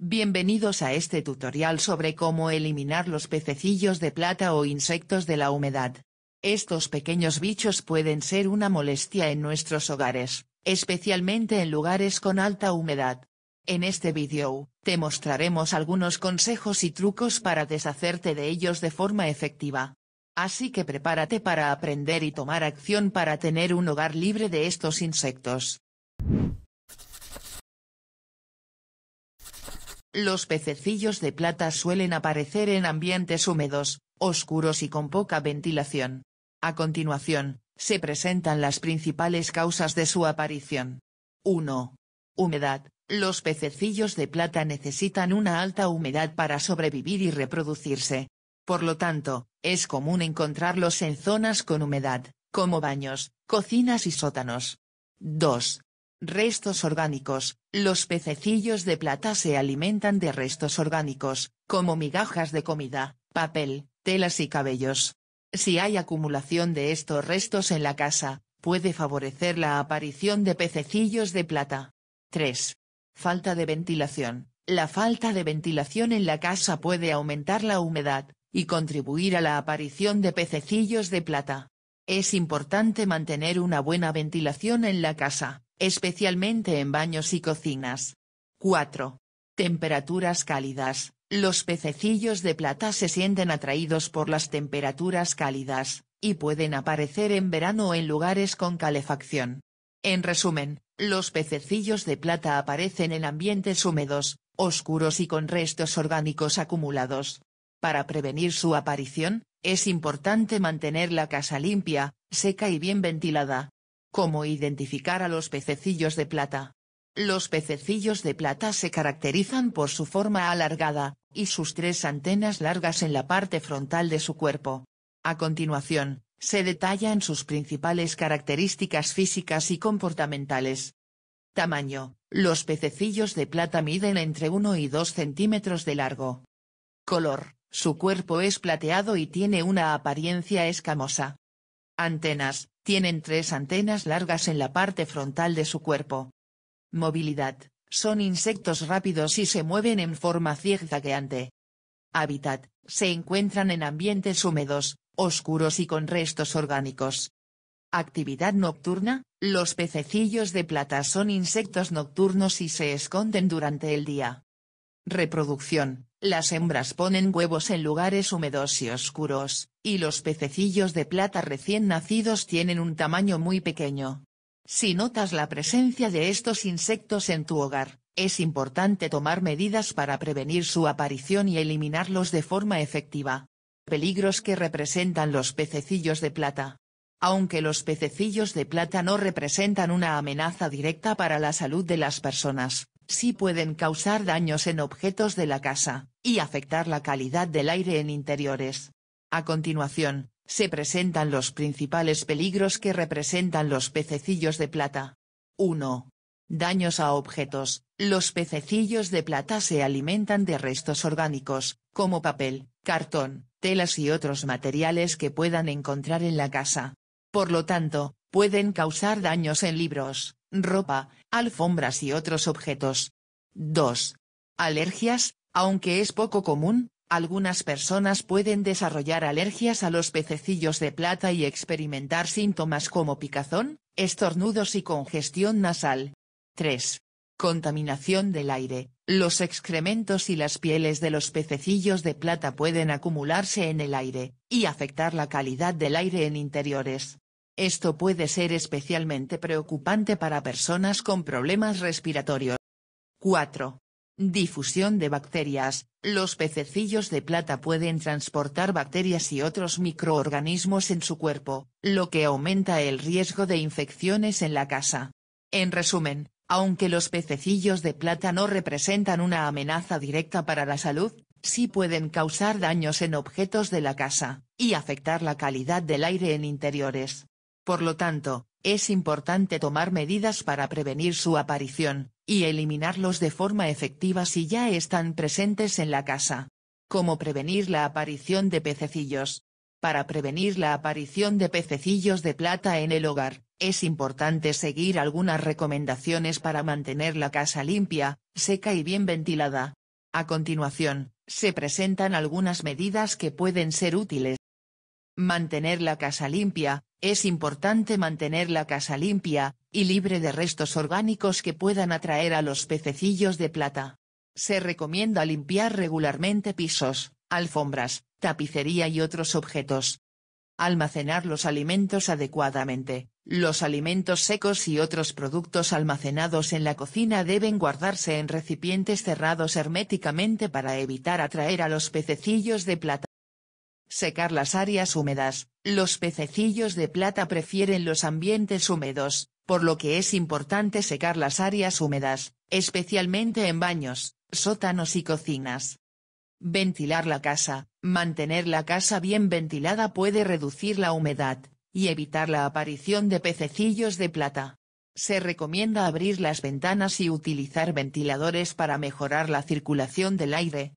Bienvenidos a este tutorial sobre cómo eliminar los pececillos de plata o insectos de la humedad. Estos pequeños bichos pueden ser una molestia en nuestros hogares, especialmente en lugares con alta humedad. En este vídeo, te mostraremos algunos consejos y trucos para deshacerte de ellos de forma efectiva. Así que prepárate para aprender y tomar acción para tener un hogar libre de estos insectos. Los pececillos de plata suelen aparecer en ambientes húmedos, oscuros y con poca ventilación. A continuación, se presentan las principales causas de su aparición. 1. Humedad. Los pececillos de plata necesitan una alta humedad para sobrevivir y reproducirse. Por lo tanto, es común encontrarlos en zonas con humedad, como baños, cocinas y sótanos. 2. Restos orgánicos. Los pececillos de plata se alimentan de restos orgánicos, como migajas de comida, papel, telas y cabellos. Si hay acumulación de estos restos en la casa, puede favorecer la aparición de pececillos de plata. 3. Falta de ventilación. La falta de ventilación en la casa puede aumentar la humedad, y contribuir a la aparición de pececillos de plata. Es importante mantener una buena ventilación en la casa, especialmente en baños y cocinas. 4. Temperaturas cálidas. Los pececillos de plata se sienten atraídos por las temperaturas cálidas, y pueden aparecer en verano o en lugares con calefacción. En resumen, los pececillos de plata aparecen en ambientes húmedos, oscuros y con restos orgánicos acumulados. Para prevenir su aparición, es importante mantener la casa limpia, seca y bien ventilada. ¿Cómo identificar a los pececillos de plata? Los pececillos de plata se caracterizan por su forma alargada, y sus tres antenas largas en la parte frontal de su cuerpo. A continuación, se detallan sus principales características físicas y comportamentales. Tamaño. Los pececillos de plata miden entre 1 y 2 centímetros de largo. Color. Su cuerpo es plateado y tiene una apariencia escamosa. Antenas, tienen tres antenas largas en la parte frontal de su cuerpo. Movilidad, son insectos rápidos y se mueven en forma zigzagueante. Hábitat, se encuentran en ambientes húmedos, oscuros y con restos orgánicos. Actividad nocturna, los pececillos de plata son insectos nocturnos y se esconden durante el día. Reproducción, las hembras ponen huevos en lugares húmedos y oscuros, y los pececillos de plata recién nacidos tienen un tamaño muy pequeño. Si notas la presencia de estos insectos en tu hogar, es importante tomar medidas para prevenir su aparición y eliminarlos de forma efectiva. Peligros que representan los pececillos de plata. Aunque los pececillos de plata no representan una amenaza directa para la salud de las personas, sí pueden causar daños en objetos de la casa, y afectar la calidad del aire en interiores. A continuación, se presentan los principales peligros que representan los pececillos de plata. 1. Daños a objetos. Los pececillos de plata se alimentan de restos orgánicos, como papel, cartón, telas y otros materiales que puedan encontrar en la casa. Por lo tanto, pueden causar daños en libros, ropa, alfombras y otros objetos. 2. Alergias, aunque es poco común, algunas personas pueden desarrollar alergias a los pececillos de plata y experimentar síntomas como picazón, estornudos y congestión nasal. 3. Contaminación del aire. Los excrementos y las pieles de los pececillos de plata pueden acumularse en el aire, y afectar la calidad del aire en interiores, esto puede ser especialmente preocupante para personas con problemas respiratorios. 4. Difusión de bacterias. Los pececillos de plata pueden transportar bacterias y otros microorganismos en su cuerpo, lo que aumenta el riesgo de infecciones en la casa. En resumen, aunque los pececillos de plata no representan una amenaza directa para la salud, sí pueden causar daños en objetos de la casa, y afectar la calidad del aire en interiores. Por lo tanto, es importante tomar medidas para prevenir su aparición, y eliminarlos de forma efectiva si ya están presentes en la casa. ¿Cómo prevenir la aparición de pececillos? Para prevenir la aparición de pececillos de plata en el hogar, es importante seguir algunas recomendaciones para mantener la casa limpia, seca y bien ventilada. A continuación, se presentan algunas medidas que pueden ser útiles. Mantener la casa limpia, es importante mantener la casa limpia, y libre de restos orgánicos que puedan atraer a los pececillos de plata. Se recomienda limpiar regularmente pisos, alfombras, tapicería y otros objetos. Almacenar los alimentos adecuadamente. Los alimentos secos y otros productos almacenados en la cocina deben guardarse en recipientes cerrados herméticamente para evitar atraer a los pececillos de plata. Secar las áreas húmedas. Los pececillos de plata prefieren los ambientes húmedos, por lo que es importante secar las áreas húmedas, especialmente en baños, sótanos y cocinas. Ventilar la casa. Mantener la casa bien ventilada puede reducir la humedad, y evitar la aparición de pececillos de plata. Se recomienda abrir las ventanas y utilizar ventiladores para mejorar la circulación del aire.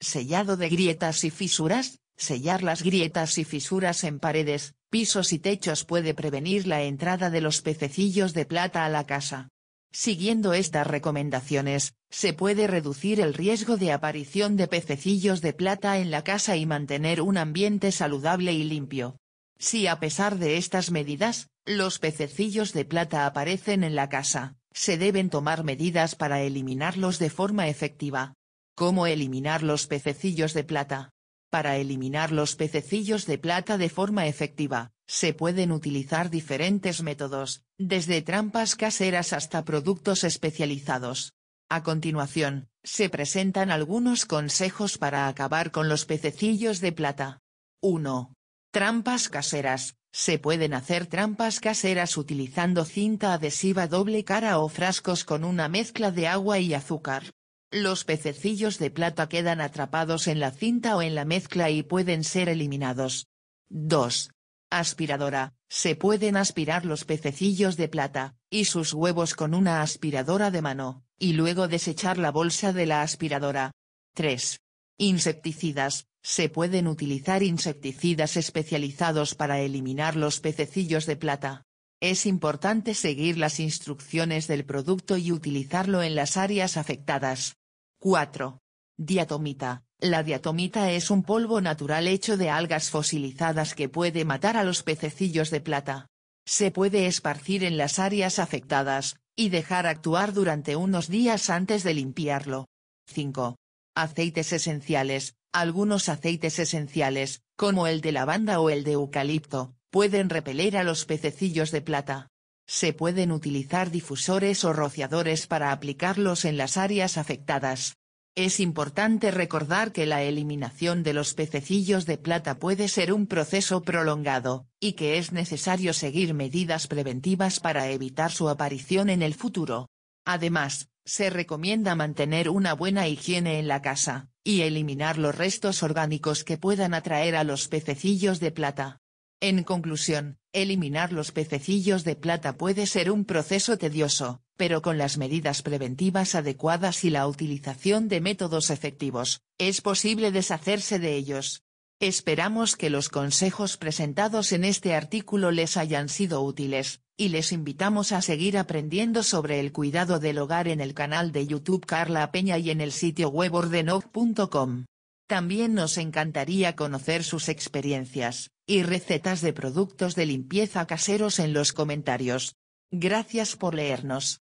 Sellado de grietas y fisuras, Sellar las grietas y fisuras en paredes, pisos y techos puede prevenir la entrada de los pececillos de plata a la casa. Siguiendo estas recomendaciones, se puede reducir el riesgo de aparición de pececillos de plata en la casa y mantener un ambiente saludable y limpio. Si a pesar de estas medidas, los pececillos de plata aparecen en la casa, se deben tomar medidas para eliminarlos de forma efectiva. ¿Cómo eliminar los pececillos de plata? Para eliminar los pececillos de plata de forma efectiva, se pueden utilizar diferentes métodos, desde trampas caseras hasta productos especializados. A continuación, se presentan algunos consejos para acabar con los pececillos de plata. 1. Trampas caseras. Se pueden hacer trampas caseras utilizando cinta adhesiva doble cara o frascos con una mezcla de agua y azúcar. Los pececillos de plata quedan atrapados en la cinta o en la mezcla y pueden ser eliminados. 2. Aspiradora. Se pueden aspirar los pececillos de plata, y sus huevos con una aspiradora de mano, y luego desechar la bolsa de la aspiradora. 3. Insecticidas. Se pueden utilizar insecticidas especializados para eliminar los pececillos de plata. Es importante seguir las instrucciones del producto y utilizarlo en las áreas afectadas. 4. Diatomita. La diatomita es un polvo natural hecho de algas fosilizadas que puede matar a los pececillos de plata. Se puede esparcir en las áreas afectadas, y dejar actuar durante unos días antes de limpiarlo. 5. Aceites esenciales. Algunos aceites esenciales, como el de lavanda o el de eucalipto, pueden repeler a los pececillos de plata. Se pueden utilizar difusores o rociadores para aplicarlos en las áreas afectadas. Es importante recordar que la eliminación de los pececillos de plata puede ser un proceso prolongado, y que es necesario seguir medidas preventivas para evitar su aparición en el futuro. Además, se recomienda mantener una buena higiene en la casa, y eliminar los restos orgánicos que puedan atraer a los pececillos de plata. En conclusión, eliminar los pececillos de plata puede ser un proceso tedioso, pero con las medidas preventivas adecuadas y la utilización de métodos efectivos, es posible deshacerse de ellos. Esperamos que los consejos presentados en este artículo les hayan sido útiles, y les invitamos a seguir aprendiendo sobre el cuidado del hogar en el canal de YouTube Carla Peña y en el sitio web ordenov.com. También nos encantaría conocer sus experiencias, y recetas de productos de limpieza caseros en los comentarios. Gracias por leernos.